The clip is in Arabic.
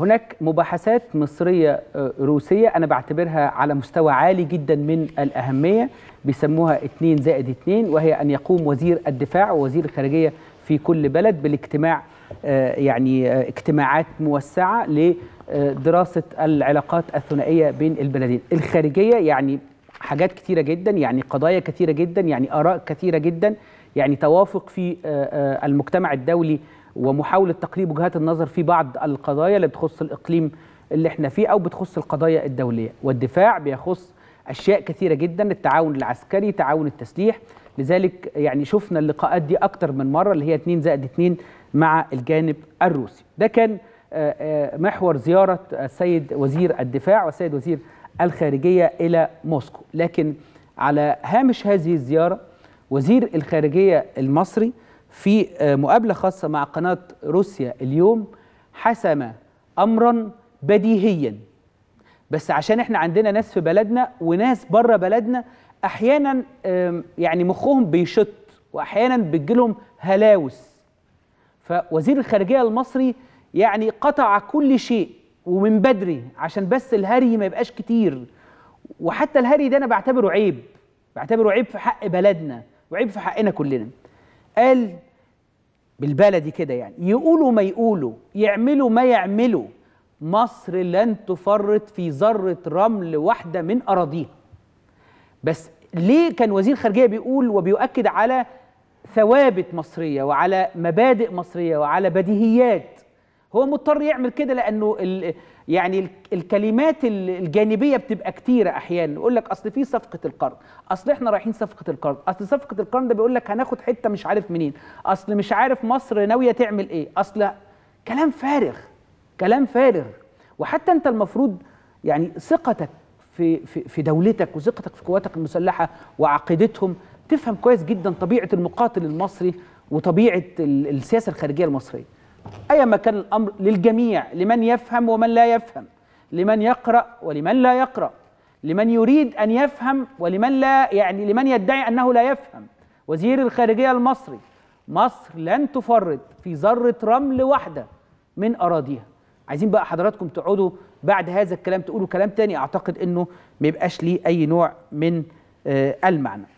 هناك مباحثات مصرية آه، روسية أنا بعتبرها على مستوى عالي جدا من الأهمية بيسموها 2 زائد 2 وهي أن يقوم وزير الدفاع ووزير الخارجية في كل بلد بالاجتماع آه، يعني آه، اجتماعات موسعة لدراسة العلاقات الثنائية بين البلدين الخارجية يعني حاجات كتيرة جدا يعني قضايا كتيرة جدا يعني آراء كتيرة جدا يعني توافق في المجتمع الدولي ومحاوله تقريب وجهات النظر في بعض القضايا اللي بتخص الاقليم اللي احنا فيه او بتخص القضايا الدوليه والدفاع بيخص اشياء كثيره جدا التعاون العسكري تعاون التسليح لذلك يعني شفنا اللقاءات دي اكتر من مره اللي هي 2 زائد 2 مع الجانب الروسي ده كان آه، آه، محور زياره السيد وزير الدفاع والسيد وزير الخارجيه الى موسكو لكن على هامش هذه الزياره وزير الخارجيه المصري في آه، مقابله خاصه مع قناه روسيا اليوم حسم امرا بديهيا بس عشان احنا عندنا ناس في بلدنا وناس بره بلدنا احيانا يعني مخهم بيشط واحيانا بتجيلهم هلاوس فوزير الخارجيه المصري يعني قطع كل شيء ومن بدري عشان بس الهري ما يبقاش كتير وحتى الهري ده انا بعتبره عيب بعتبره عيب في حق بلدنا وعيب في حقنا كلنا قال بالبلدي كده يعني يقولوا ما يقولوا يعملوا ما يعملوا مصر لن تفرط في ذرة رمل واحدة من أراضيها بس ليه كان وزير خارجية بيقول وبيؤكد على ثوابت مصرية وعلى مبادئ مصرية وعلى بديهيات هو مضطر يعمل كده لانه ال يعني الكلمات الجانبيه بتبقى كتيره احيانا يقول لك اصل في صفقه القرن اصل احنا رايحين صفقه القرن اصل صفقه القرن ده بيقول لك هناخد حته مش عارف منين اصل مش عارف مصر ناويه تعمل ايه اصل كلام فارغ كلام فارغ وحتى انت المفروض يعني ثقتك في في في دولتك وثقتك في قواتك المسلحه وعقيدتهم تفهم كويس جدا طبيعه المقاتل المصري وطبيعه السياسه الخارجيه المصريه أيما كان الأمر للجميع لمن يفهم ومن لا يفهم لمن يقرأ ولمن لا يقرأ لمن يريد أن يفهم ولمن لا يعني لمن يدعي أنه لا يفهم وزير الخارجية المصري مصر لن تفرط في ذرة رمل واحدة من أراضيها عايزين بقى حضراتكم تقعدوا بعد هذا الكلام تقولوا كلام تاني أعتقد أنه ما يبقاش ليه أي نوع من آه، المعنى